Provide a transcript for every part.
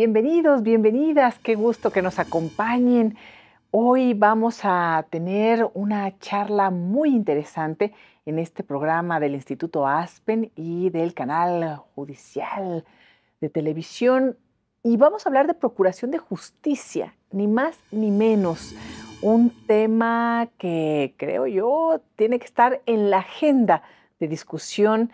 bienvenidos, bienvenidas, qué gusto que nos acompañen. Hoy vamos a tener una charla muy interesante en este programa del Instituto Aspen y del canal judicial de televisión y vamos a hablar de procuración de justicia, ni más ni menos. Un tema que creo yo tiene que estar en la agenda de discusión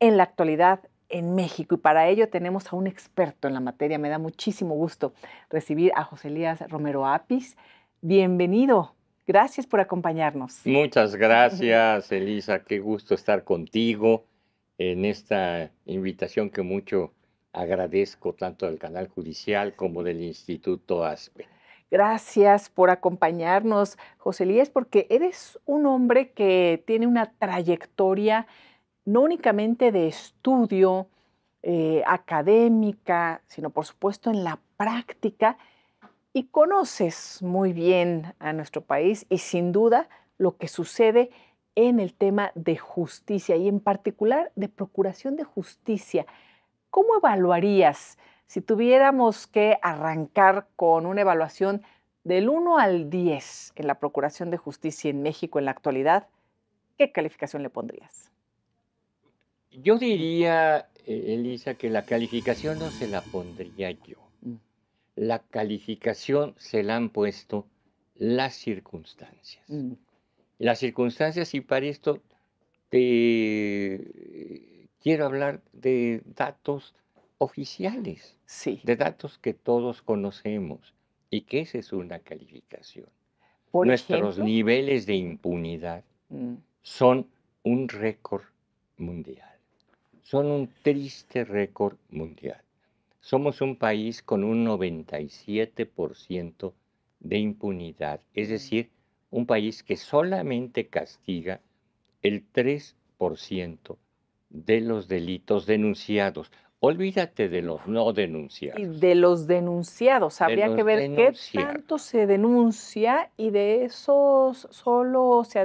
en la actualidad en México y para ello tenemos a un experto en la materia. Me da muchísimo gusto recibir a José Elías Romero Apis. Bienvenido. Gracias por acompañarnos. Muchas gracias, Elisa. Qué gusto estar contigo en esta invitación que mucho agradezco tanto del canal judicial como del Instituto ASPE. Gracias por acompañarnos, José Elías, porque eres un hombre que tiene una trayectoria no únicamente de estudio eh, académica, sino por supuesto en la práctica, y conoces muy bien a nuestro país y sin duda lo que sucede en el tema de justicia y en particular de procuración de justicia. ¿Cómo evaluarías si tuviéramos que arrancar con una evaluación del 1 al 10 en la procuración de justicia en México en la actualidad? ¿Qué calificación le pondrías? Yo diría, eh, Elisa, que la calificación no se la pondría yo. Mm. La calificación se la han puesto las circunstancias. Mm. Las circunstancias, y para esto te quiero hablar de datos oficiales, de datos que todos conocemos, y que esa es una calificación. Nuestros niveles de impunidad mm. son un récord mundial son un triste récord mundial. Somos un país con un 97% de impunidad, es decir, un país que solamente castiga el 3% de los delitos denunciados. Olvídate de los no denunciados. Y de los denunciados. Habría que ver qué tanto se denuncia y de esos solo se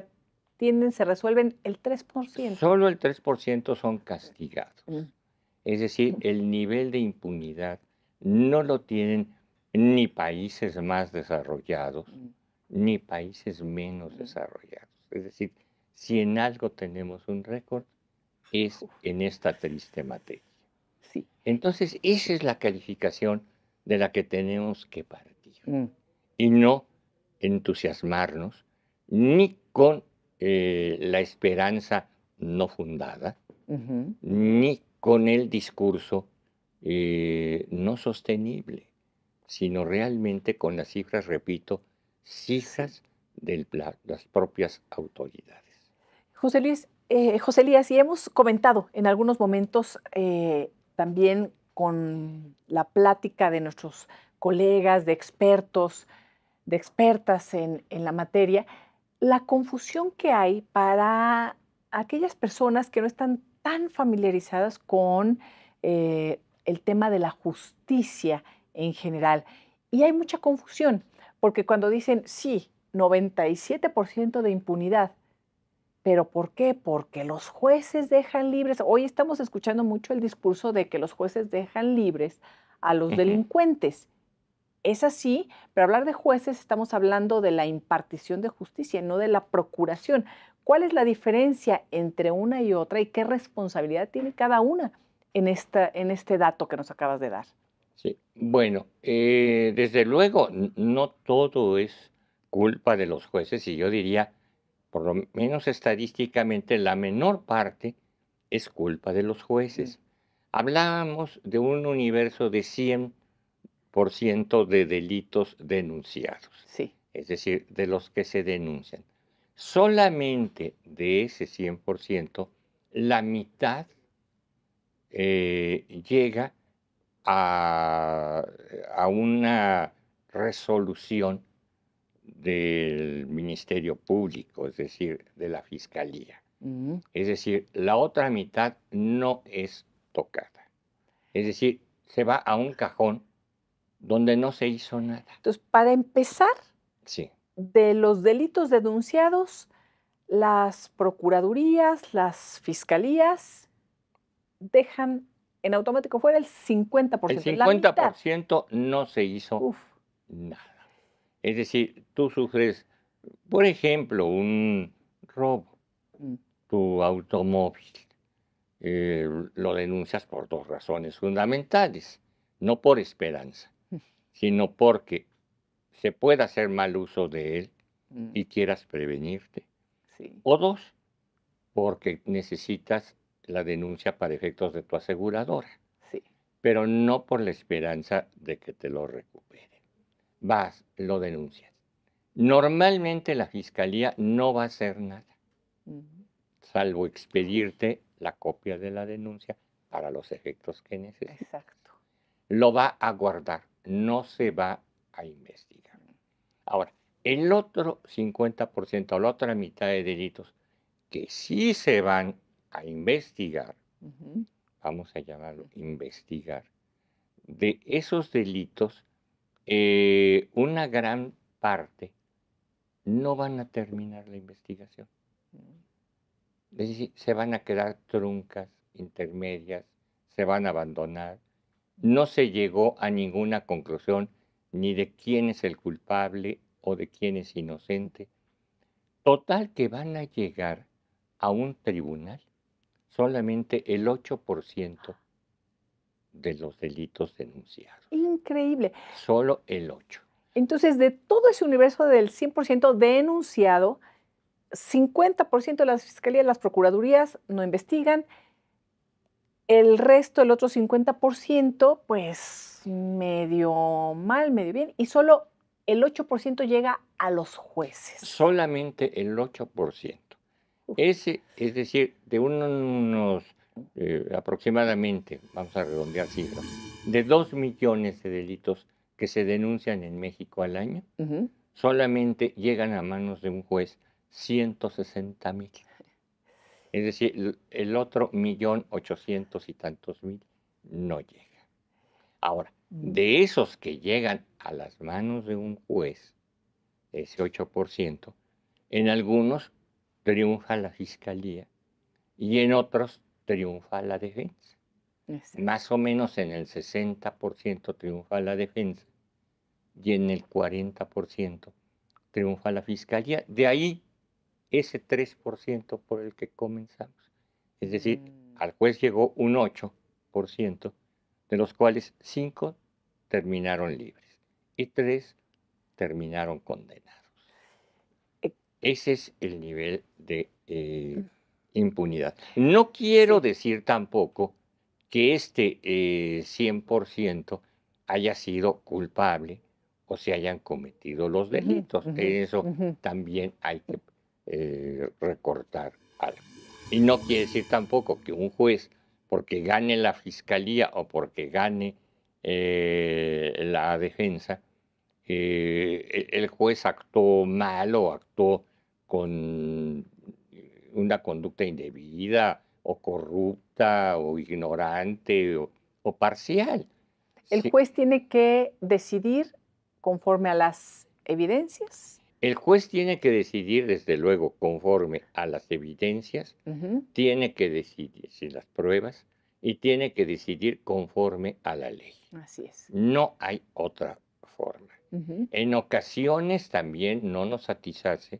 se resuelven el 3%. Solo el 3% son castigados. Es decir, el nivel de impunidad no lo tienen ni países más desarrollados, ni países menos desarrollados. Es decir, si en algo tenemos un récord, es en esta triste materia. Sí. Entonces, esa es la calificación de la que tenemos que partir. Mm. Y no entusiasmarnos ni con eh, la esperanza no fundada, ni con el discurso eh, no sostenible, sino realmente con las cifras, repito, cifras de las propias autoridades. José Luis, eh, José Elías, y hemos comentado en algunos momentos también con la plática de nuestros colegas, de expertos, de expertas en la materia, la confusión que hay para aquellas personas que no están tan familiarizadas con eh, el tema de la justicia en general. Y hay mucha confusión, porque cuando dicen, sí, 97% de impunidad, ¿Pero por qué? Porque los jueces dejan libres. Hoy estamos escuchando mucho el discurso de que los jueces dejan libres a los delincuentes. Es así, pero hablar de jueces estamos hablando de la impartición de justicia, no de la procuración. ¿Cuál es la diferencia entre una y otra y qué responsabilidad tiene cada una en, este dato que nos acabas de dar? Sí, bueno, eh, desde luego no todo es culpa de los jueces y yo diría, por lo menos estadísticamente, la menor parte es culpa de los jueces. Hablamos Hablábamos de un universo de 100 de delitos denunciados. Sí. Es decir, de los que se denuncian. Solamente de ese 100%, la mitad eh, llega a, una resolución del Ministerio Público, es decir, de la Fiscalía. Mm. Es decir, la otra mitad no es tocada. Es decir, se va a un cajón donde no se hizo nada. Entonces, para empezar, de los delitos denunciados, las procuradurías, las fiscalías dejan en automático fuera el 50%. El 50% no se hizo nada. Es decir, tú sufres, por ejemplo, un robo, mm. tu automóvil. Eh, lo denuncias por dos razones fundamentales, no por esperanza, sino porque se pueda hacer mal uso de él mm. y quieras prevenirte. O dos, porque necesitas la denuncia para efectos de tu aseguradora, sí. pero no por la esperanza de que te lo recupere. Vas, lo denuncias. Normalmente la fiscalía no va a hacer nada, salvo expedirte la copia de la denuncia para los efectos que necesites. Exacto. Lo va a guardar no se va a investigar. Ahora, el otro 50% o la otra mitad de delitos que sí se van a investigar, vamos a llamarlo investigar, de esos delitos, eh, una gran parte no van a terminar la investigación. Mm. Es decir, se van a quedar truncas, intermedias, se van a abandonar no se llegó a ninguna conclusión ni de quién es el culpable o de quién es inocente. Total que van a llegar a un tribunal solamente el 8% de los delitos denunciados. Increíble. Solo el 8%. Entonces, de todo ese universo del 100% denunciado, 50% de las fiscalías, las procuradurías no investigan, el resto, el otro 50%, pues medio mal, medio bien, y solo el 8% llega a los jueces. Solamente el 8%. Ese, es decir, de unos eh, aproximadamente, vamos a redondear cifras, de 2 millones de delitos que se denuncian en México al año, solamente llegan a manos de un juez 160 mil. Es decir, el otro millón ochocientos y tantos mil no llega. Ahora, mm. de esos que llegan a las manos de un juez, ese 8%, en algunos triunfa la fiscalía y en otros triunfa la defensa. Más o menos en el 60% triunfa la defensa y en el 40% triunfa la fiscalía. De ahí ese 3% por el que comenzamos. Es decir, mm. al juez llegó un 8%, de los cuales 5 terminaron libres y 3 terminaron condenados. Eh. Ese es el nivel de eh, mm. impunidad. No quiero decir tampoco que este 100% eh, haya sido culpable o se hayan cometido los delitos. Eso también hay que eh, recortar algo. Y no quiere decir tampoco que un juez, porque gane la fiscalía o porque gane eh, la defensa, eh, e-, el juez actuó mal o actuó con una conducta indebida o corrupta o ignorante o, parcial. El juez tiene que decidir conforme a las evidencias el juez tiene que decidir, desde luego, conforme a las evidencias, tiene que decidir si las pruebas y tiene que decidir conforme a la ley. Así es. No hay otra forma. En ocasiones también no nos satisface,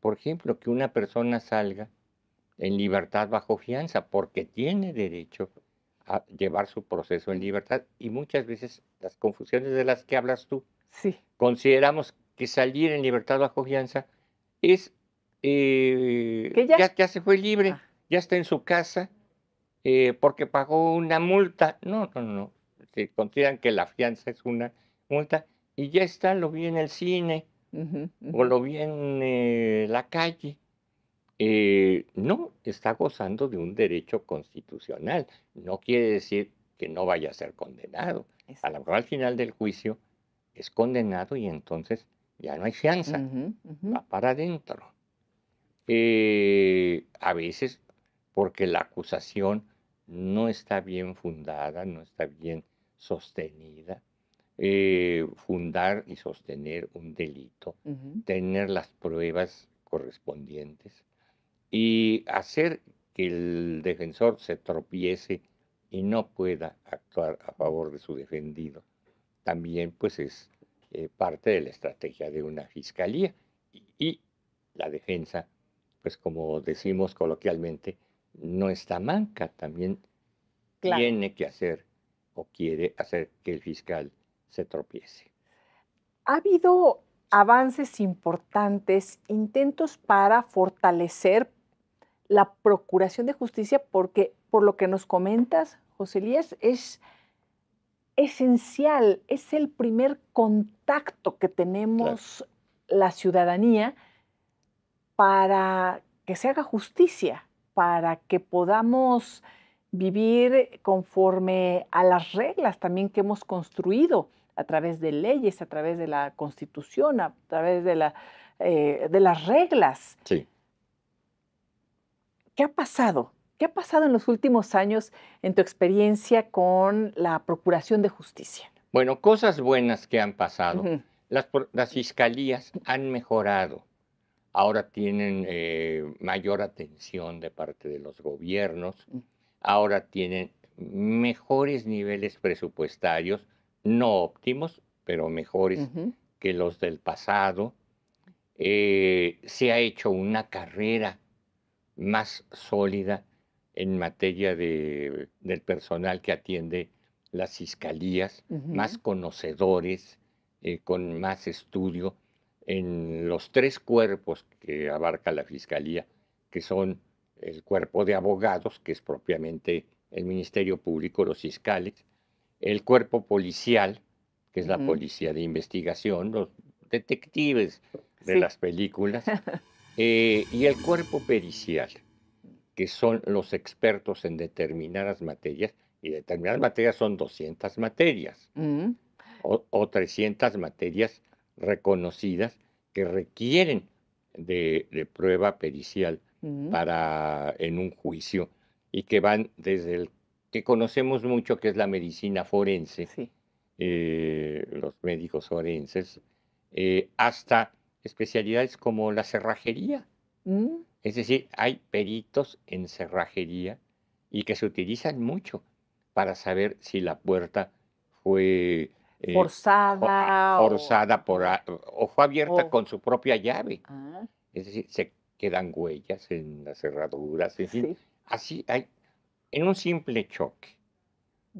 por ejemplo, que una persona salga en libertad bajo fianza porque tiene derecho a llevar su proceso en libertad y muchas veces las confusiones de las que hablas tú. Sí. Consideramos que salir en libertad bajo fianza es eh, ya? se fue libre, ah. ya está en su casa eh, porque pagó una multa. No, no, no. Se consideran que la fianza es una multa y ya está, lo vi en el cine o lo vi en eh, la calle. Eh, no, está gozando de un derecho constitucional. No quiere decir que no vaya a ser condenado. A lo al final del juicio es condenado y entonces ya no hay fianza, va para adentro. Eh, a veces porque la acusación no está bien fundada, no está bien sostenida. Eh, fundar y sostener un delito, tener las pruebas correspondientes y hacer que el defensor se tropiece y no pueda actuar a favor de su defendido, también pues es eh, parte de la estrategia de una fiscalía y, la defensa, pues como decimos coloquialmente, no está manca, también tiene que hacer o quiere hacer que el fiscal se tropiece. Ha habido avances importantes, intentos para fortalecer la procuración de justicia, porque por lo que nos comentas, José Elías, es esencial, es el primer contacto que tenemos la ciudadanía para que se haga justicia, para que podamos vivir conforme a las reglas también que hemos construido a través de leyes, a través de la constitución, a través de, eh, de las reglas. Sí. ¿Qué ha pasado? ¿Qué ha pasado en los últimos años en tu experiencia con la Procuración de Justicia? Bueno, cosas buenas que han pasado. las, fiscalías han mejorado. Ahora tienen eh, mayor atención de parte de los gobiernos. Mm. Ahora tienen mejores niveles presupuestarios, no óptimos, pero mejores que los del pasado. Eh, se ha hecho una carrera más sólida en materia de, del personal que atiende las fiscalías, más conocedores, eh, con más estudio en los tres cuerpos que abarca la fiscalía, que son el cuerpo de abogados, que es propiamente el Ministerio Público, los fiscales, el cuerpo policial, que es la policía de investigación, los detectives de las películas, eh, y el cuerpo pericial, que son los expertos en determinadas materias, y determinadas materias son 200 materias mm. o, 300 materias reconocidas que requieren de, prueba pericial mm. para en un juicio y que van desde el que conocemos mucho que es la medicina forense, eh, los médicos forenses, eh, hasta especialidades como la cerrajería. Mm. Es decir, hay peritos en cerrajería y que se utilizan mucho para saber si la puerta fue eh, forzada, o, por, fue abierta con su propia llave. Ah. es decir, se quedan huellas en las cerraduras. En así hay, en un simple choque,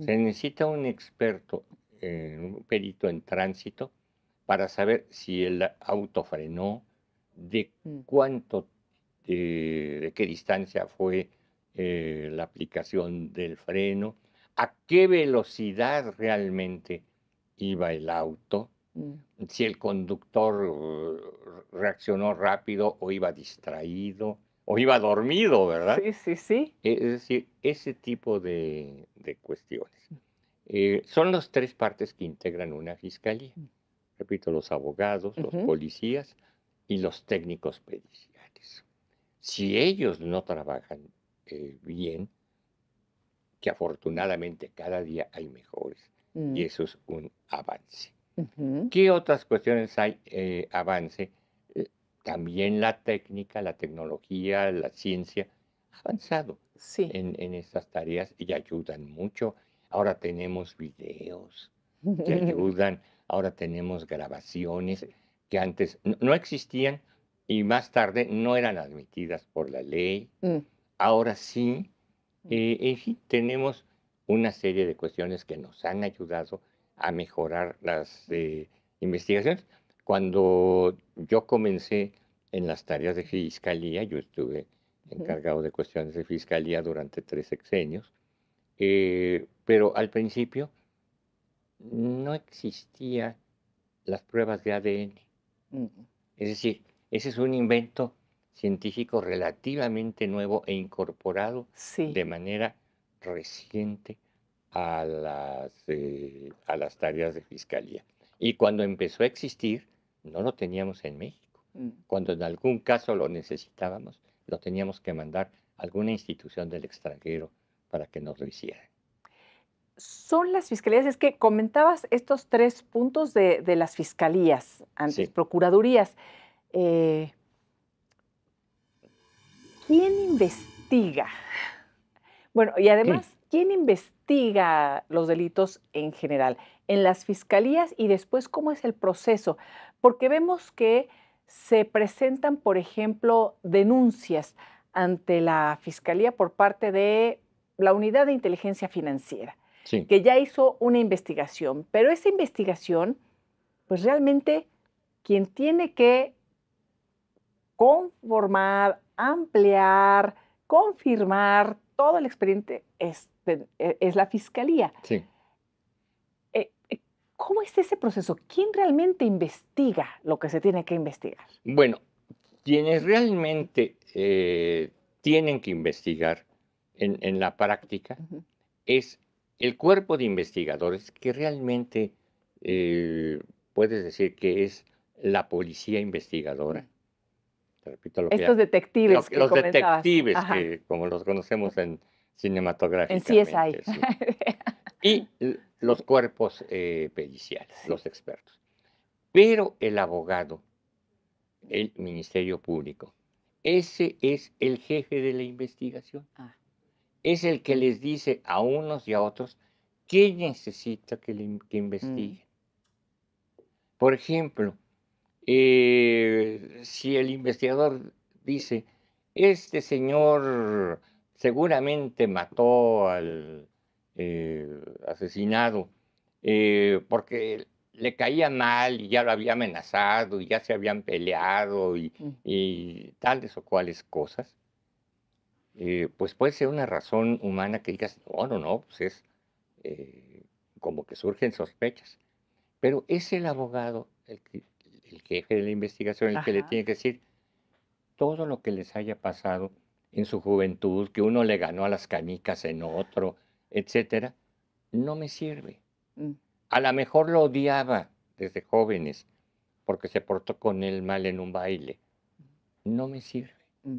se necesita un experto, eh, un perito en tránsito, para saber si el auto frenó, de mm. cuánto este, de qué distancia fue eh, la aplicación del freno, a qué velocidad realmente iba el auto, mm. si el conductor reaccionó rápido o iba distraído o iba dormido, ¿verdad? Sí, sí, sí. Es decir, ese tipo de, cuestiones. Mm. Eh, son las tres partes que integran una fiscalía. Mm. Repito, los abogados, los policías y los técnicos periciales. Si ellos no trabajan eh, bien, que afortunadamente cada día hay mejores, y mm. eso es un avance. ¿Qué otras cuestiones hay eh, avance? Eh, también la técnica, la tecnología, la ciencia ha avanzado en, estas tareas y ayudan mucho. Ahora tenemos videos que ayudan, ahora tenemos grabaciones que antes no existían y más tarde no eran admitidas por la ley. Mm. Ahora sí, mm. eh, en tenemos una serie de cuestiones que nos han ayudado a mejorar las mm. eh, investigaciones. Cuando yo comencé en las tareas de fiscalía, yo estuve encargado de cuestiones de fiscalía durante tres sexenios, eh, pero al principio no existían las pruebas de ADN. Es decir, ese es un invento científico relativamente nuevo e incorporado de manera reciente a las, eh, a las tareas de fiscalía. Y cuando empezó a existir, no lo teníamos en México. Mm. Cuando en algún caso lo necesitábamos, lo teníamos que mandar a alguna institución del extranjero para que nos lo hicieran son las fiscalías, es que comentabas estos tres puntos de, las fiscalías, antes procuradurías. Eh, ¿Quién investiga? Bueno, y además, ¿quién investiga los delitos en general? En las fiscalías y después, ¿cómo es el proceso? Porque vemos que se presentan, por ejemplo, denuncias ante la fiscalía por parte de la unidad de inteligencia financiera, que ya hizo una investigación, pero esa investigación, pues realmente quien tiene que conformar, ampliar, confirmar todo el expediente es, e, la fiscalía. Sí. Eh, eh, ¿Cómo es ese proceso? ¿Quién realmente investiga lo que se tiene que investigar? Bueno, quienes realmente eh, tienen que investigar en, la práctica es el cuerpo de investigadores que realmente puedes decir que es la policía investigadora, estos detectives. que los detectives, que, como los conocemos en cinematográficamente. En CSI. Y los cuerpos eh, periciales, los expertos. Pero el abogado, el Ministerio Público, ese es el jefe de la investigación. Ah. Es el que les dice a unos y a otros qué necesita que, mm. investiguen. Por ejemplo, eh, si el investigador dice, este señor seguramente mató al eh, asesinado eh, porque le caía mal y ya lo había amenazado y ya se habían peleado y, mm. y tales o cuales cosas, pues puede ser una razón humana que digas, no, no, no, pues es como que surgen sospechas. Pero es el abogado el que el jefe de la investigación el que le tiene que decir todo lo que les haya pasado en su juventud, que uno le ganó a las canicas en otro, etcétera, no me sirve. Mm. A lo mejor lo odiaba desde jóvenes porque se portó con él mal en un baile. No me sirve. Mm.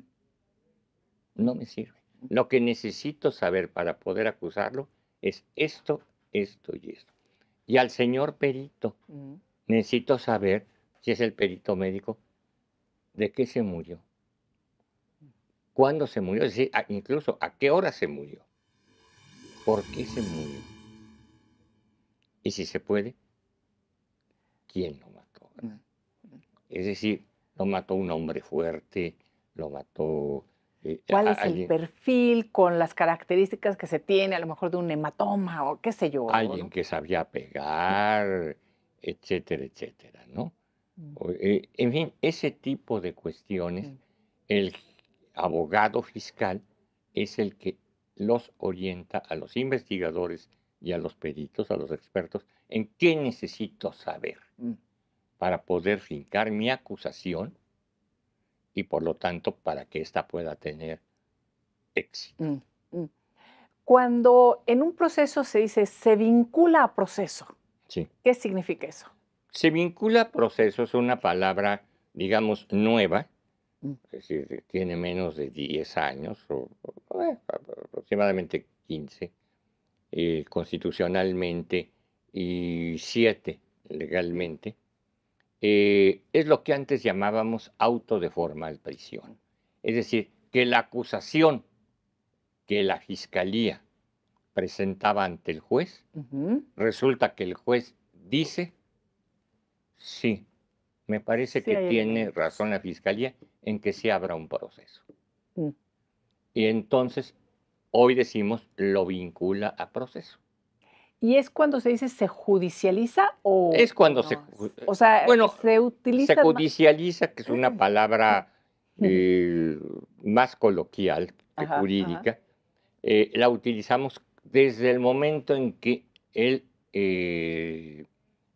No me sirve. Mm. Lo que necesito saber para poder acusarlo es esto, esto y esto. Y al señor Perito, necesito saber si es el perito médico, de qué se murió, cuándo se murió, incluso a qué hora se murió, por qué se murió. Y si se puede, ¿quién lo mató? Mm. Es decir, lo mató un hombre fuerte, lo mató... Eh, ¿Cuál es el perfil con las características que se tiene, a lo mejor de un hematoma o qué sé yo? Alguien que sabía pegar, etcétera, etcétera, ¿no? Mm. Eh, en fin, ese tipo de cuestiones, el abogado fiscal es el que los orienta a los investigadores y a los peritos, a los expertos, en qué necesito saber mm. para poder fincar mi acusación y por lo tanto para que ésta pueda tener éxito. Mm, Cuando en un proceso se dice se vincula a proceso, ¿qué significa eso? Se vincula a procesos, una palabra, digamos, nueva, mm. es decir, tiene menos de 10 años, o, eh, aproximadamente 15, eh, constitucionalmente y 7 legalmente, eh, es lo que antes llamábamos auto de formal prisión. Es decir, que la acusación que la fiscalía presentaba ante el juez, resulta que el juez dice Sí, me parece que tiene razón la Fiscalía en que se abra un proceso. Mm. Y entonces, hoy decimos, lo vincula a proceso. ¿Y es cuando se dice se judicializa o...? Es cuando se... O sea, bueno, se utiliza... Se judicializa, que es una mm. palabra mm. Eh, más coloquial que jurídica. Eh, la utilizamos desde el momento en que el, eh,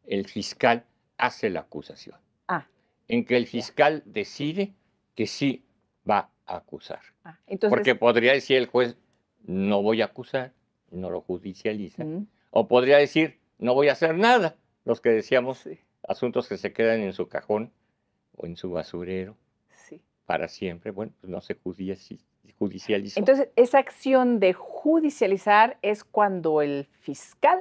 el fiscal hace la acusación. Ah, en que el fiscal decide que sí va a acusar. Ah, entonces... Porque podría decir el juez, no voy a acusar, no lo judicializa. O podría decir, no voy a hacer nada. Los que decíamos, asuntos que se quedan en su cajón o en su basurero sí. para siempre, bueno, pues no se judicializa. Entonces, esa acción de judicializar es cuando el fiscal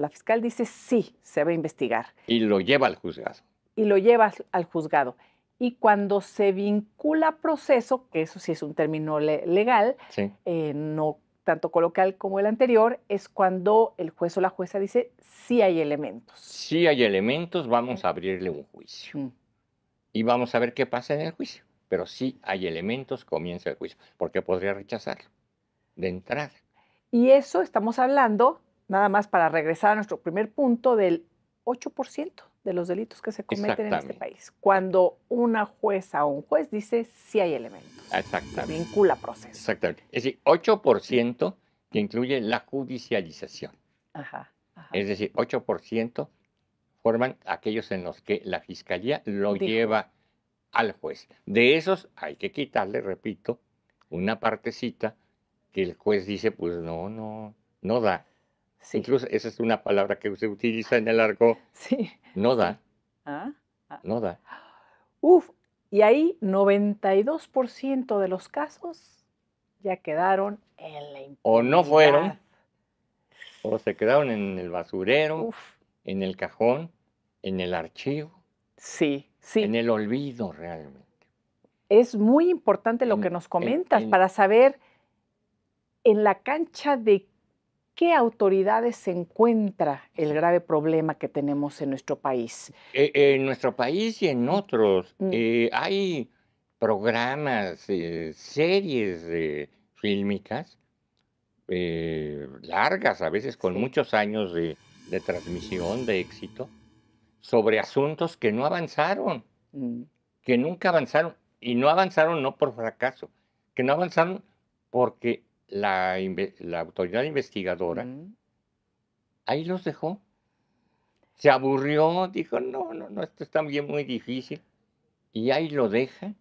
la fiscal dice sí, se va a investigar. Y lo lleva al juzgado. Y lo lleva al juzgado. Y cuando se vincula proceso, que eso sí es un término legal, eh, no tanto coloquial como el anterior, es cuando el juez o la jueza dice sí hay elementos. Sí hay elementos, vamos a abrirle un juicio. Mm. Y vamos a ver qué pasa en el juicio. Pero si hay elementos, comienza el juicio, porque podría rechazarlo de entrada. Y eso estamos hablando nada más para regresar a nuestro primer punto del 8% de los delitos que se cometen en este país. Cuando una jueza o un juez dice si hay elementos. Exactamente. vincula proceso. Exactamente. Es decir, 8% que incluye la judicialización. Ajá, Es decir, 8% forman aquellos en los que la fiscalía lo lleva al juez. De esos hay que quitarle, repito, una partecita que el juez dice, pues no, no, no da. Incluso esa es una palabra que se utiliza en el arco, Sí. No da. Ah, ¿Ah? No da. Uf, y ahí 92% de los casos ya quedaron en la impunidad. O no fueron, o se quedaron en el basurero, Uf. en el cajón, en el archivo. Sí, sí. En el olvido realmente. Es muy importante lo que nos comentas para saber en la cancha de qué autoridades se encuentra el grave problema que tenemos en nuestro país? Eh, en nuestro país y en otros. Mm. Eh, hay programas, eh, series fílmicas largas, a veces con muchos años de, transmisión, de éxito, sobre asuntos que no avanzaron, mm. que nunca avanzaron, y no avanzaron no por fracaso, que no avanzaron porque la, autoridad investigadora, ahí los dejó. Se aburrió, dijo, no, no, no, esto es también muy difícil. Y ahí lo deja.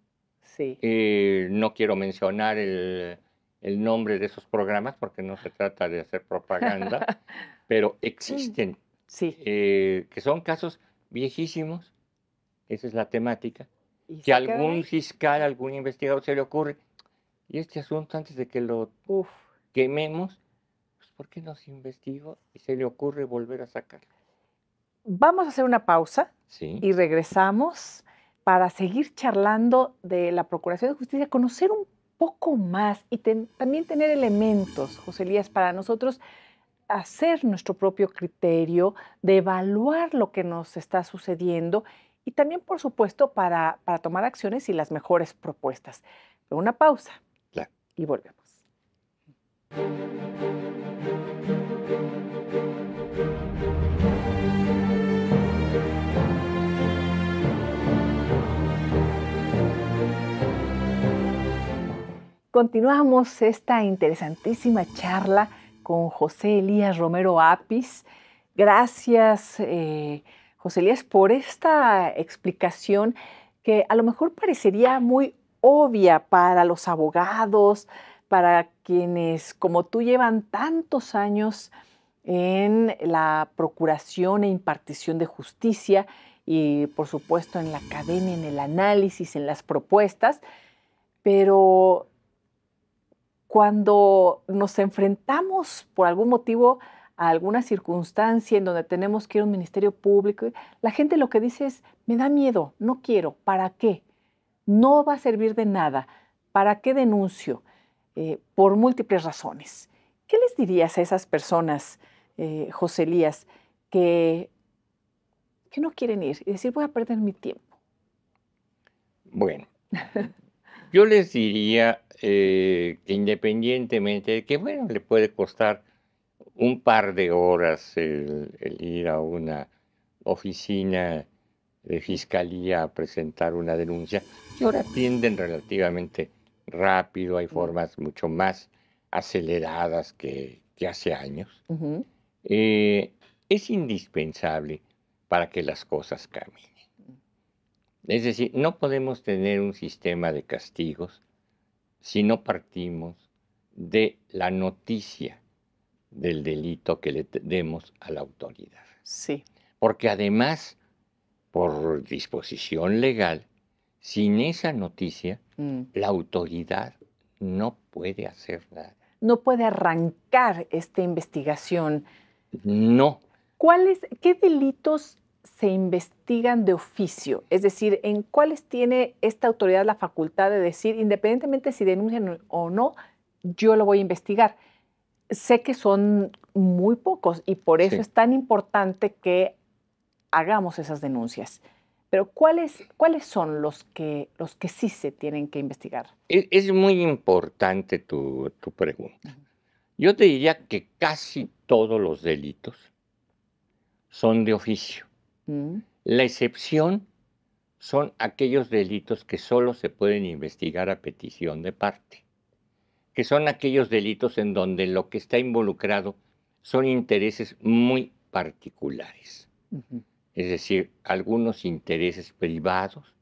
Sí. Eh, no quiero mencionar el, el nombre de esos programas porque no se trata de hacer propaganda, pero existen, sí. Eh, que son casos viejísimos, esa es la temática, que algún fiscal, algún investigador se le ocurre, y este asunto, antes de que lo quememos, pues ¿por qué no se investigó y se le ocurre volver a sacarlo? Vamos a hacer una pausa y regresamos para seguir charlando de la Procuración de Justicia, conocer un poco más y también tener elementos, José Elías, para nosotros hacer nuestro propio criterio, de evaluar lo que nos está sucediendo y también, por supuesto, para, para tomar acciones y las mejores propuestas. una pausa y volvemos. Continuamos esta interesantísima charla con José Elías Romero Apis. Gracias, eh, José Elías, por esta explicación que a lo mejor parecería muy obvia para los abogados, para quienes como tú llevan tantos años en la procuración e impartición de justicia y por supuesto en la academia, en el análisis, en las propuestas, pero cuando nos enfrentamos por algún motivo a alguna circunstancia en donde tenemos que ir a un ministerio público, la gente lo que dice es, me da miedo, no quiero, ¿para qué? no va a servir de nada. ¿Para qué denuncio? Eh, por múltiples razones. ¿Qué les dirías a esas personas, eh, José Elías, que, que no quieren ir y decir voy a perder mi tiempo? Bueno, yo les diría eh, que independientemente, de que bueno, le puede costar un par de horas el ir a una oficina de eh, fiscalía a presentar una denuncia, que ahora tienden relativamente rápido, hay formas mucho más aceleradas que, hace años, eh, es indispensable para que las cosas caminen. Es decir, no podemos tener un sistema de castigos si no partimos de la noticia del delito que le demos a la autoridad. Sí. Porque además por disposición legal, sin esa noticia, mm. la autoridad no puede hacer nada. No puede arrancar esta investigación. No. ¿Cuáles, qué delitos se investigan de oficio? Es decir, ¿en cuáles tiene esta autoridad la facultad de decir, independientemente si denuncian o no, yo lo voy a investigar? Sé que son muy pocos y por eso es tan importante que hagamos esas denuncias. Pero ¿cuáles, cuáles son los que, los que sí se tienen que investigar? E, es, muy importante tu, pregunta. Yo te diría que casi todos los delitos son de oficio. Mm. La excepción son aquellos delitos que solo se pueden investigar a petición de parte, que son aquellos delitos en donde lo que está involucrado son intereses muy particulares es decir, algunos intereses privados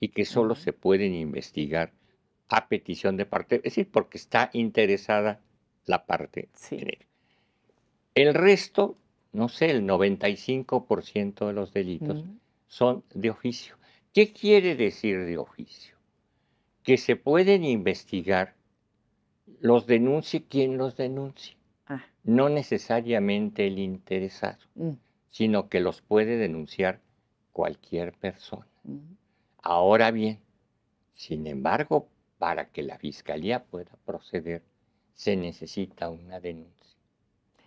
y que solo se pueden investigar a petición de parte, es decir, porque está interesada la parte sí. El resto, no sé, el 95% de los delitos son de oficio. ¿Qué quiere decir de oficio? Que se pueden investigar, los denuncie quien los denuncie, ah. no necesariamente el interesado. Mm sino que los puede denunciar cualquier persona. Ahora bien, sin embargo, para que la fiscalía pueda proceder, se necesita una denuncia.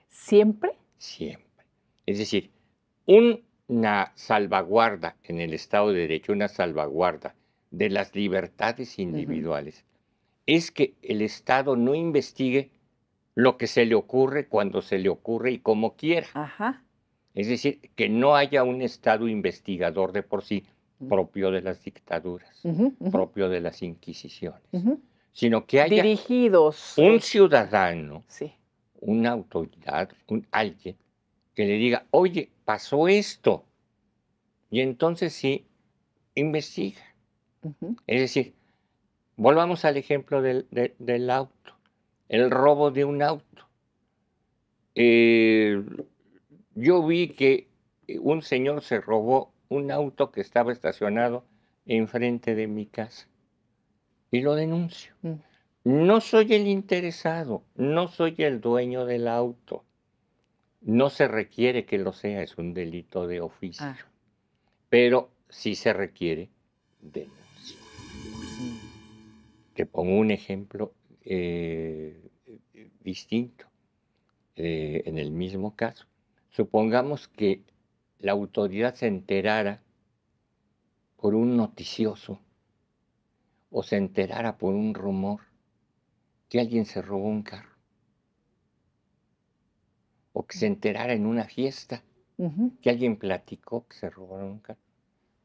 ¿Siempre? Siempre. Es decir, una salvaguarda en el Estado de Derecho, una salvaguarda de las libertades individuales, es que el Estado no investigue lo que se le ocurre, cuando se le ocurre y como quiera. Ajá. Es decir, que no haya un Estado investigador de por sí propio de las dictaduras, propio de las inquisiciones, sino que haya Dirigidos. un ciudadano, una autoridad, un alguien que le diga, oye, pasó esto. Y entonces sí, investiga. Es decir, volvamos al ejemplo del, auto, el robo de un auto. Eh, yo vi que eh, un señor se robó un auto que estaba estacionado enfrente de mi casa y lo denuncio. Mm. No soy el interesado, no soy el dueño del auto. No se requiere que lo sea, es un delito de oficio. Pero sí se requiere denuncia. Mm. Te pongo un ejemplo eh, distinto eh, en el mismo caso supongamos que la autoridad se enterara por un noticioso o se enterara por un rumor que alguien se robó un carro o que se enterara en una fiesta que alguien platicó que se robó un carro,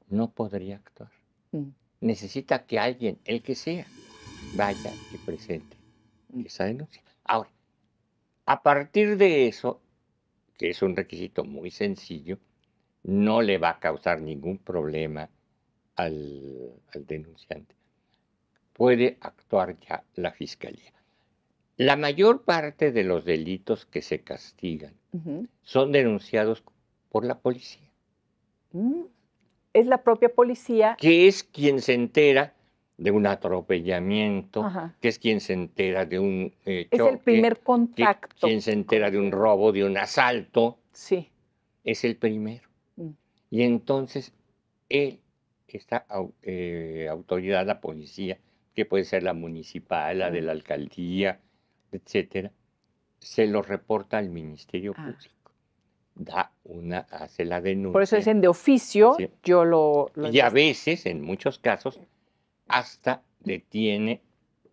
no podría actuar. Mm. Necesita que alguien, el que sea, vaya y presente mm. esa denuncia. Ahora, a partir de eso, que es un requisito muy sencillo, no le va a causar ningún problema al, denunciante. Puede actuar ya la fiscalía. La mayor parte de los delitos que se castigan son denunciados por la policía. Mm. Es la propia policía. Que es quien se entera de un atropellamiento, que es quien se entera de un eh, Es el primer contacto. quien se entera de un robo, de un asalto. Sí. Es el primero. Mm. Y entonces él, esta eh, autoridad, la policía, que puede ser la municipal, la de mm. la alcaldía, etcétera, se lo reporta al Ministerio ah. Público. Da una, hace la denuncia. Por eso dicen de oficio, yo lo Y a veces, en muchos casos, hasta detiene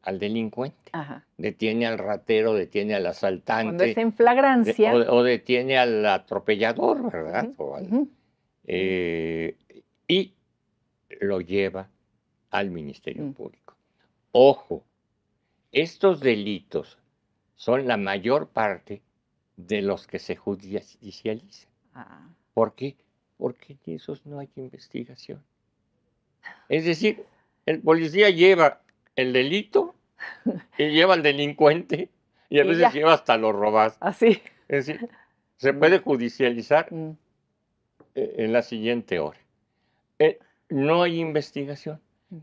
al delincuente, detiene al ratero, detiene al asaltante. Cuando está en flagrancia. o, detiene al atropellador, ¿verdad? Eh, y lo lleva al Ministerio mm. Público. Ojo, estos delitos son la mayor parte de los que se judicializan. Ah. ¿Por qué? Porque en esos no hay investigación. Es decir, el policía lleva el delito y lleva al delincuente y a veces lleva hasta los robas. Así. Es decir, se mm. puede judicializar mm. e, en la siguiente hora. Eh, no hay investigación. Mm.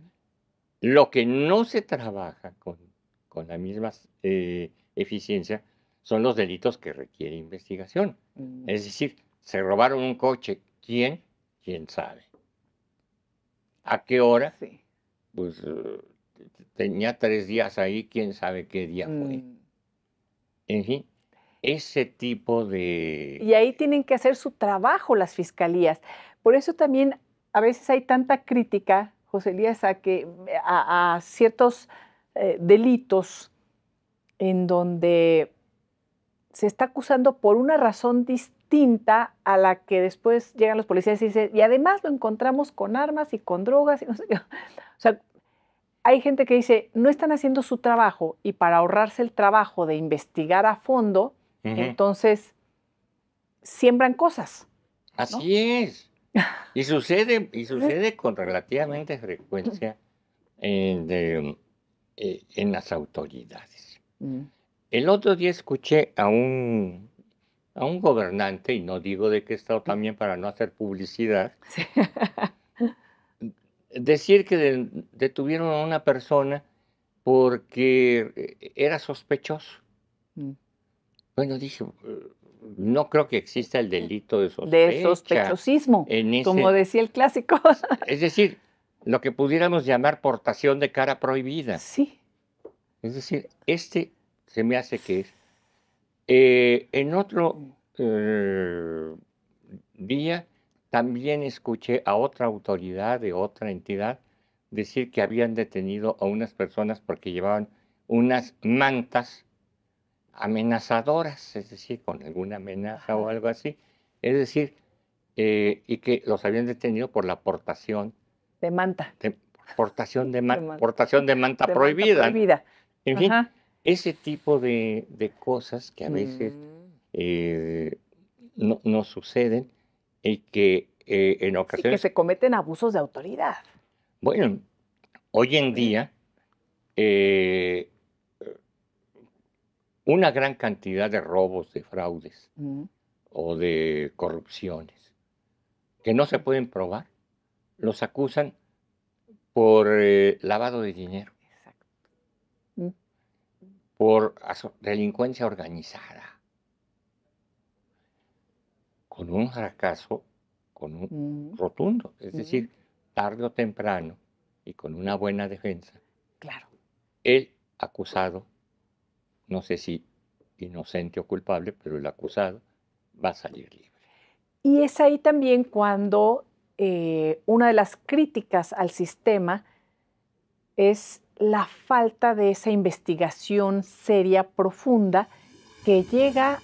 Lo que no se trabaja con, con la misma eh, eficiencia son los delitos que requieren investigación. Es decir, se robaron un coche. ¿Quién? ¿Quién sabe? ¿A qué hora? Sí pues eh, tenía tres días ahí, quién sabe qué día fue. Mm. En fin, ese tipo de... Y ahí tienen que hacer su trabajo las fiscalías. Por eso también a veces hay tanta crítica, José Elías, a, que, a, ciertos eh, delitos en donde se está acusando por una razón distinta a la que después llegan los policías y dicen, y además lo encontramos con armas y con drogas. Y no sé qué. O sea, hay gente que dice, no están haciendo su trabajo y para ahorrarse el trabajo de investigar a fondo, entonces siembran cosas. Así es. Y sucede, y sucede con relativamente frecuencia en, eh, las autoridades. Mm. El otro día escuché a un, a un gobernante, y no digo de qué estado también para no hacer publicidad, decir que detuvieron a una persona porque eh, era sospechoso. Mm. Bueno, dije, eh, no creo que exista el delito de sospecha. De sospechosismo, como decía el clásico. es decir, lo que pudiéramos llamar portación de cara prohibida. Sí. Es decir, este se me hace que es. Eh, en otro mm. día también escuché a otra autoridad de otra entidad decir que habían detenido a unas personas porque llevaban unas mantas amenazadoras, es decir, con alguna amenaza o algo así. Es decir, eh, y que los habían detenido por la portación. De manta. portación de, manta. Portación de manta prohibida. En fin, ese tipo de, cosas que a veces mm. eh, no, no, suceden y que eh, en ocasiones... se cometen abusos de autoridad. Bueno, hoy en día eh, una gran cantidad de robos, de fraudes o de corrupciones que no se pueden probar, los acusan por eh, lavado de dinero, mm. por delincuencia organizada, con un fracaso con un mm. rotundo, es mm. decir, tarde o temprano y con una buena defensa. Claro. El acusado, no sé si inocente o culpable, pero el acusado va a salir libre. Y es ahí también cuando eh, una de las críticas al sistema es la falta de esa investigación seria, profunda, que llega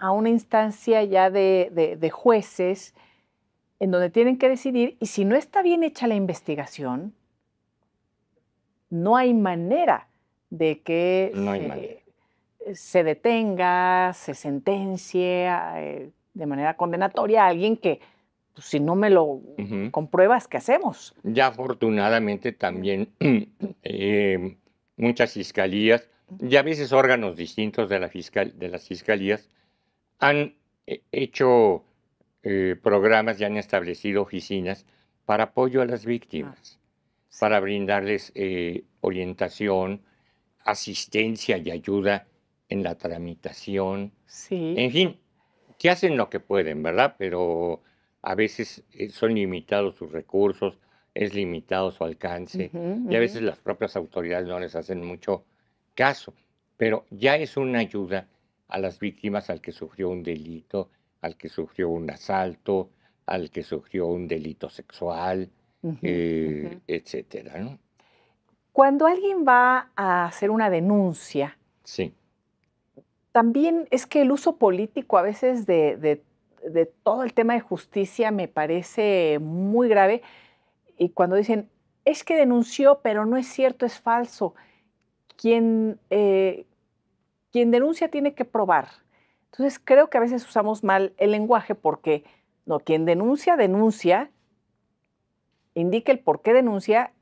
a una instancia ya de, jueces en donde tienen que decidir y si no está bien hecha la investigación, no hay manera de que se detenga, se sentencie eh, de manera condenatoria a alguien que, pues, si no me lo compruebas, ¿qué hacemos? Ya afortunadamente también em, muchas fiscalías, ya a veces órganos distintos de, la fiscal, de las fiscalías, han hecho eh, programas y han establecido oficinas para apoyo a las ah, víctimas, para brindarles eh, orientación, asistencia y ayuda en la tramitación. En fin, que hacen lo que pueden, ¿verdad? Pero a veces eh, son limitados sus recursos, es limitado su alcance y a veces las propias autoridades no les hacen mucho caso, pero ya es una ayuda a las víctimas al que sufrió un delito, al que sufrió un asalto, al que sufrió un delito sexual, etc. Eh, etcétera. Cuando alguien va a hacer una denuncia, sí. también es que el uso político a veces de, todo el tema de justicia me parece muy grave. Y cuando dicen, es que denunció, pero no es cierto, es falso. Quien, eh, quien denuncia tiene que probar. Entonces creo que a veces usamos mal el lenguaje porque no, quien denuncia, denuncia, indica el por qué denuncia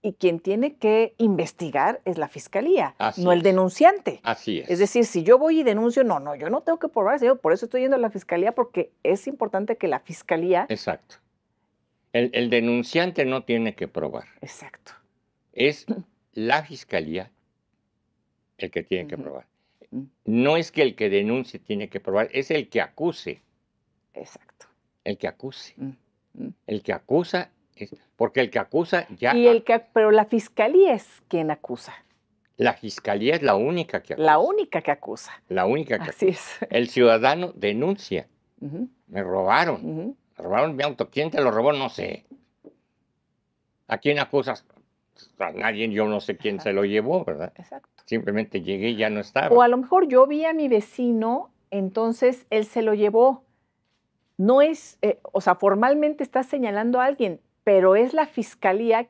y quien tiene que investigar es la fiscalía, no el denunciante. Así es. Es decir, si yo voy y denuncio, no, no, yo no tengo que probar, señor, por eso estoy yendo a la fiscalía porque es importante que la fiscalía... Exacto. El, denunciante no tiene que probar. Exacto. Es la fiscalía el que tiene que probar no es que el que denuncie tiene que probar, es el que acuse. Exacto. El que acuse. Mm, mm. El que acusa, es, porque el que acusa ya... Y el que, pero la fiscalía es quien acusa. La fiscalía es la única que acusa. La única que acusa. La única que Así es. El ciudadano denuncia. Me robaron. Me robaron mi auto. ¿Quién te lo robó? No sé. ¿A quién acusas? Pues, a nadie, yo no sé quién se lo llevó, ¿verdad? Exacto. Simplemente llegué y ya no estaba. O a lo mejor yo vi a mi vecino, entonces él se lo llevó. No es, eh, o sea, formalmente estás señalando a alguien, pero es la fiscalía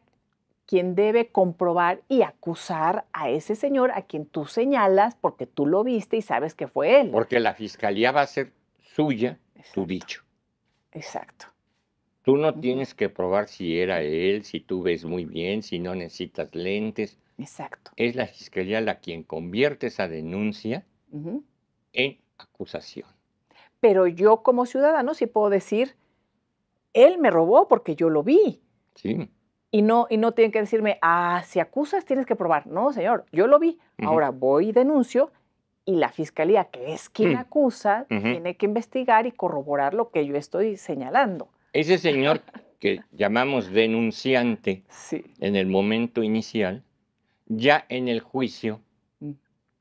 quien debe comprobar y acusar a ese señor a quien tú señalas porque tú lo viste y sabes que fue él. Porque la fiscalía va a ser suya su tu dicho. Exacto. Tú no tienes que probar si era él, si tú ves muy bien, si no necesitas lentes. Exacto. Es la fiscalía la quien convierte esa denuncia en acusación. Pero yo como ciudadano sí puedo decir, él me robó porque yo lo vi. Sí. Y no, y no tienen que decirme, ah, si acusas tienes que probar. No, señor, yo lo vi. Ahora voy y denuncio y la fiscalía, que es quien mm. acusa, tiene que investigar y corroborar lo que yo estoy señalando. Ese señor que llamamos denunciante en el momento inicial, ya en el juicio, mm.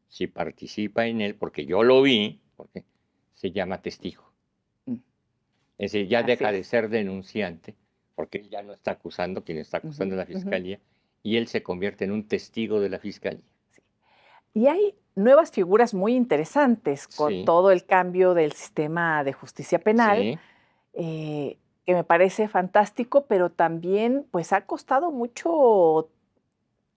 si participa en él, porque yo lo vi, porque se llama testigo. Mm. Es decir, ya deja de ser denunciante, porque él ya no está acusando, quien está acusando es la fiscalía, y él se convierte en un testigo de la fiscalía. Y hay nuevas figuras muy interesantes con todo el cambio del sistema de justicia penal. Eh, que me parece fantástico, pero también pues ha costado mucho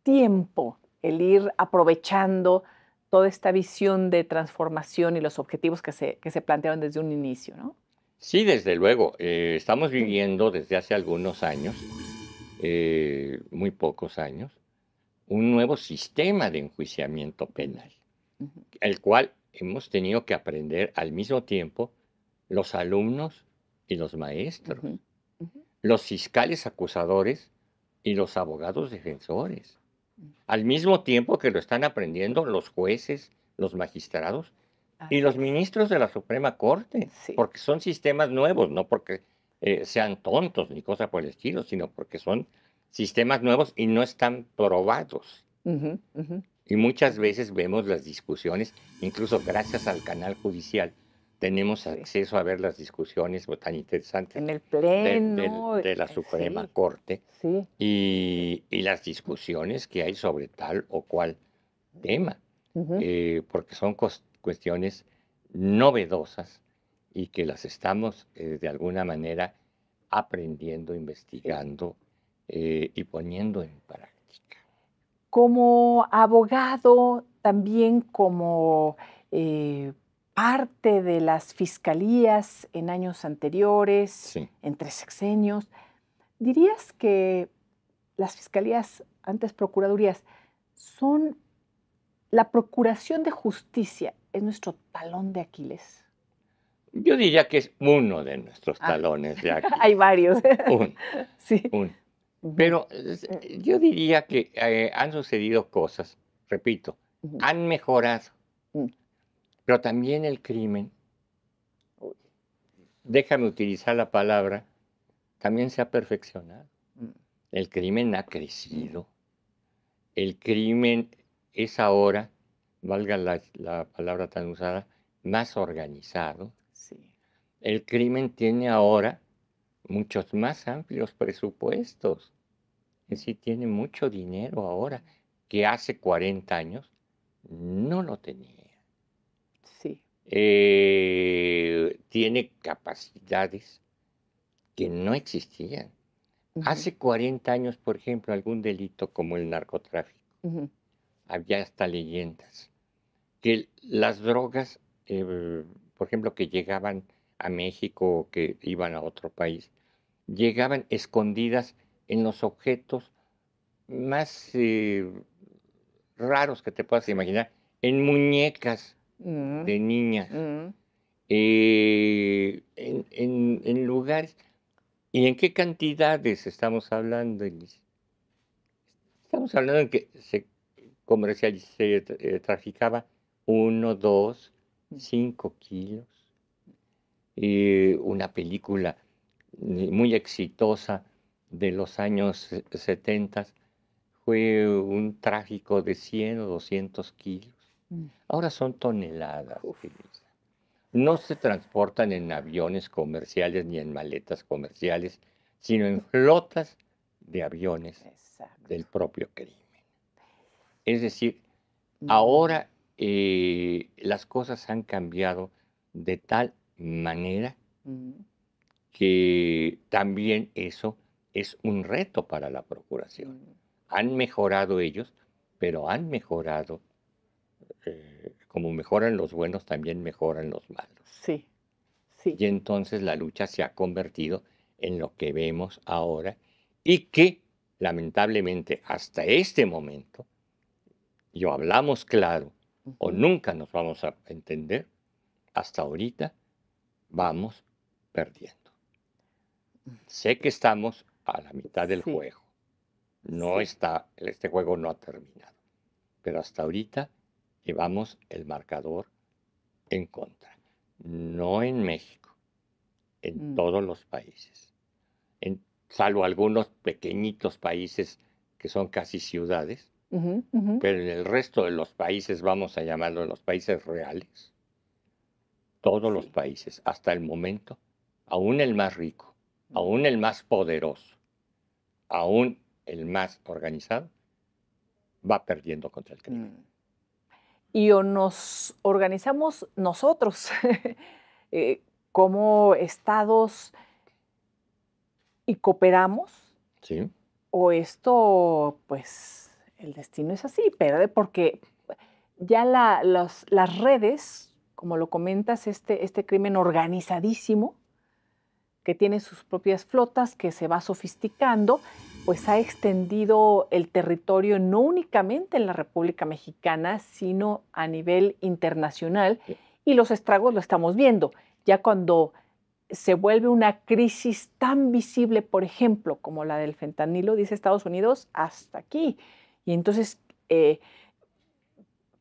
tiempo el ir aprovechando toda esta visión de transformación y los objetivos que se, plantearon desde un inicio, ¿no? Sí, desde luego. Eh, estamos viviendo desde hace algunos años, eh, muy pocos años, un nuevo sistema de enjuiciamiento penal, el cual hemos tenido que aprender al mismo tiempo los alumnos y los maestros, los fiscales acusadores y los abogados defensores al mismo tiempo que lo están aprendiendo los jueces, los magistrados y los ministros de la Suprema Corte, porque son sistemas nuevos, no porque eh, sean tontos ni cosa por el estilo, sino porque son sistemas nuevos y no están probados. Y muchas veces vemos las discusiones, incluso gracias al canal judicial, tenemos acceso a ver las discusiones pues, tan interesantes en el pleno de, la eh, Suprema Corte Y, las discusiones que hay sobre tal o cual tema, eh, porque son cuestiones novedosas y que las estamos eh, de alguna manera aprendiendo, investigando y poniendo en práctica. Como abogado, también como parte de las fiscalías en años anteriores, entre sexenios. ¿Dirías que las fiscalías, antes procuradurías, son la procuración de justicia, es nuestro talón de Aquiles? Yo diría que es uno de nuestros ah. talones de Aquiles. Hay varios. sí. Pero eh. yo diría que eh, han sucedido cosas, repito, han mejorado, mm. Pero también el crimen, déjame utilizar la palabra, también se ha perfeccionado. Mm. El crimen ha crecido. El crimen es ahora, valga la, palabra tan usada, más organizado. El crimen tiene ahora muchos más amplios presupuestos. Es decir, tiene mucho dinero ahora, que hace 40 años no lo tenía. Eh, tiene capacidades que no existían. Hace 40 años, por ejemplo, algún delito como el narcotráfico, había hasta leyendas, que las drogas, eh, por ejemplo, que llegaban a México o que iban a otro país, llegaban escondidas en los objetos más eh, raros que te puedas imaginar, en muñecas Mm. de niñas, mm. eh, en, lugares. ¿Y en qué cantidades estamos hablando, Estamos hablando de que se comercializaba, eh, se eh, traficaba 1, 2, 5 kilos. una película muy exitosa de los años 70 fue un tráfico de 100 o 200 kilos. Ahora son toneladas. No se transportan en aviones comerciales ni en maletas comerciales, sino en flotas de aviones del propio crimen. Es decir, ahora eh, las cosas han cambiado de tal manera que también eso es un reto para la Procuración. Han mejorado ellos, pero han mejorado eh, como mejoran los buenos, también mejoran los malos. Sí, sí. Y entonces la lucha se ha convertido en lo que vemos ahora y que lamentablemente hasta este momento, yo hablamos claro o nunca nos vamos a entender, hasta ahorita vamos perdiendo. Sé que estamos a la mitad del juego. No está, este juego no ha terminado. Pero hasta ahorita llevamos el marcador en contra. No en México, en mm. todos los países. En, salvo algunos pequeñitos países que son casi ciudades, pero en el resto de los países, vamos a llamarlos los países reales, todos los países, hasta el momento, aún el más rico, mm. aún el más poderoso, aún el más organizado, va perdiendo contra el crimen. Mm y o nos organizamos nosotros eh, como estados y cooperamos, o esto, pues el destino es así, pero porque ya las redes, como lo comentas, este, este crimen organizadísimo, que tiene sus propias flotas, que se va sofisticando pues ha extendido el territorio no únicamente en la República Mexicana, sino a nivel internacional y los estragos lo estamos viendo. Ya cuando se vuelve una crisis tan visible, por ejemplo, como la del fentanilo, dice Estados Unidos, hasta aquí. Y entonces, eh,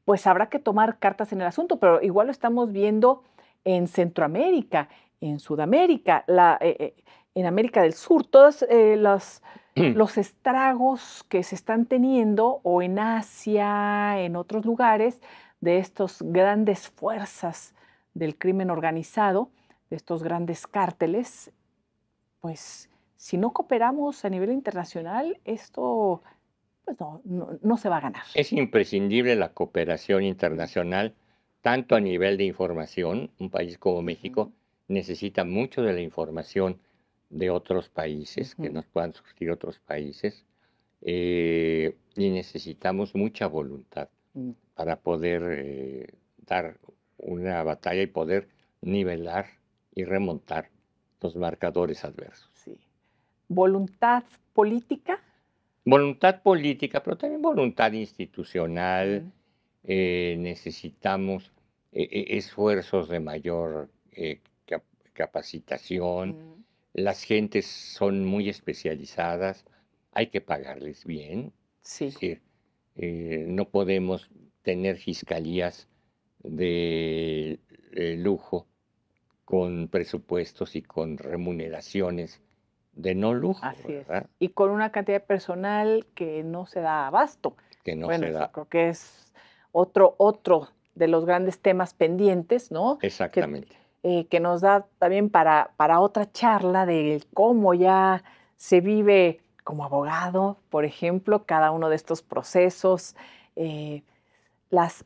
pues habrá que tomar cartas en el asunto, pero igual lo estamos viendo en Centroamérica, en Sudamérica, eh, eh, en América del Sur, todas las Mm. los estragos que se están teniendo o en Asia, en otros lugares, de estas grandes fuerzas del crimen organizado, de estos grandes cárteles, pues si no cooperamos a nivel internacional, esto pues no se va a ganar. Es imprescindible la cooperación internacional, tanto a nivel de información, un país como México necesita mucho de la información de otros países, que nos puedan surgir otros países, eh, y necesitamos mucha voluntad mm. para poder eh, dar una batalla y poder nivelar y remontar los marcadores adversos. Sí. ¿Voluntad política? Voluntad política, pero también voluntad institucional. Eh, necesitamos e-, esfuerzos de mayor capacitación. Mm las gentes son muy especializadas, hay que pagarles bien. Sí. Eh, no podemos tener fiscalías de eh, lujo con presupuestos y con remuneraciones de no lujo. Así es. Y con una cantidad de personal que no se da abasto. Que no se da. Creo que es otro, otro de los grandes temas pendientes, ¿no? Exactamente. Eh, que nos da también para, otra charla de cómo ya se vive como abogado, por ejemplo, cada uno de estos procesos, eh, las,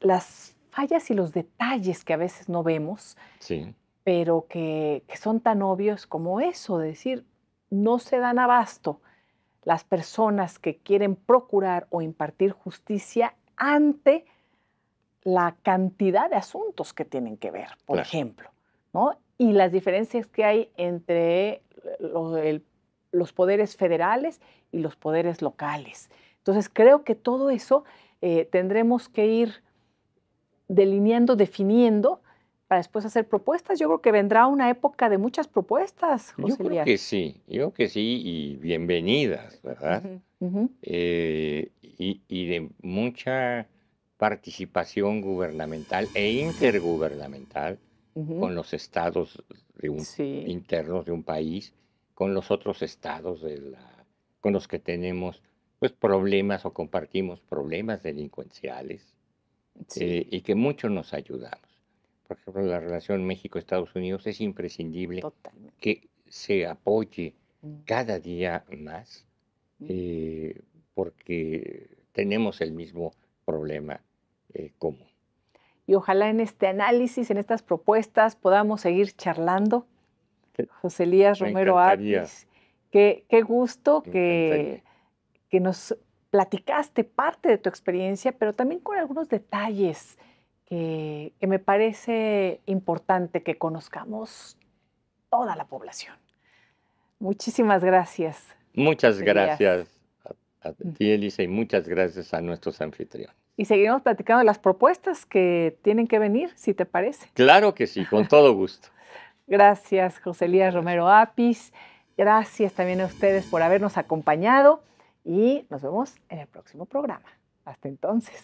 fallas y los detalles que a veces no vemos, sí. pero que, son tan obvios como eso, de decir, no se dan abasto las personas que quieren procurar o impartir justicia ante la cantidad de asuntos que tienen que ver, por ejemplo y las diferencias que hay entre los, poderes federales y los poderes locales. Entonces creo que todo eso eh, tendremos que ir delineando, definiendo para después hacer propuestas. Yo creo que vendrá una época de muchas propuestas, José Yo creo que sí, yo creo que sí, y bienvenidas, ¿verdad? Eh, y, y, de mucha participación gubernamental e intergubernamental con los estados internos de un país, con los otros estados de la, con los que tenemos pues, problemas o compartimos problemas delincuenciales eh, y que mucho nos ayudamos. Por ejemplo, la relación México-Estados Unidos es imprescindible que se apoye mm. cada día más mm. eh, porque tenemos el mismo problema eh, común y ojalá en este análisis, en estas propuestas, podamos seguir charlando. José Elías Romero Atis, qué, gusto que, que, nos platicaste parte de tu experiencia, pero también con algunos detalles que, que me parece importante que conozcamos toda la población. Muchísimas gracias. Muchas gracias a ti, Elisa, y muchas gracias a nuestros anfitriones y seguiremos platicando las propuestas que tienen que venir, si te parece. Claro que sí, con todo gusto. Gracias, José Romero Apis. Gracias también a ustedes por habernos acompañado y nos vemos en el próximo programa. Hasta entonces.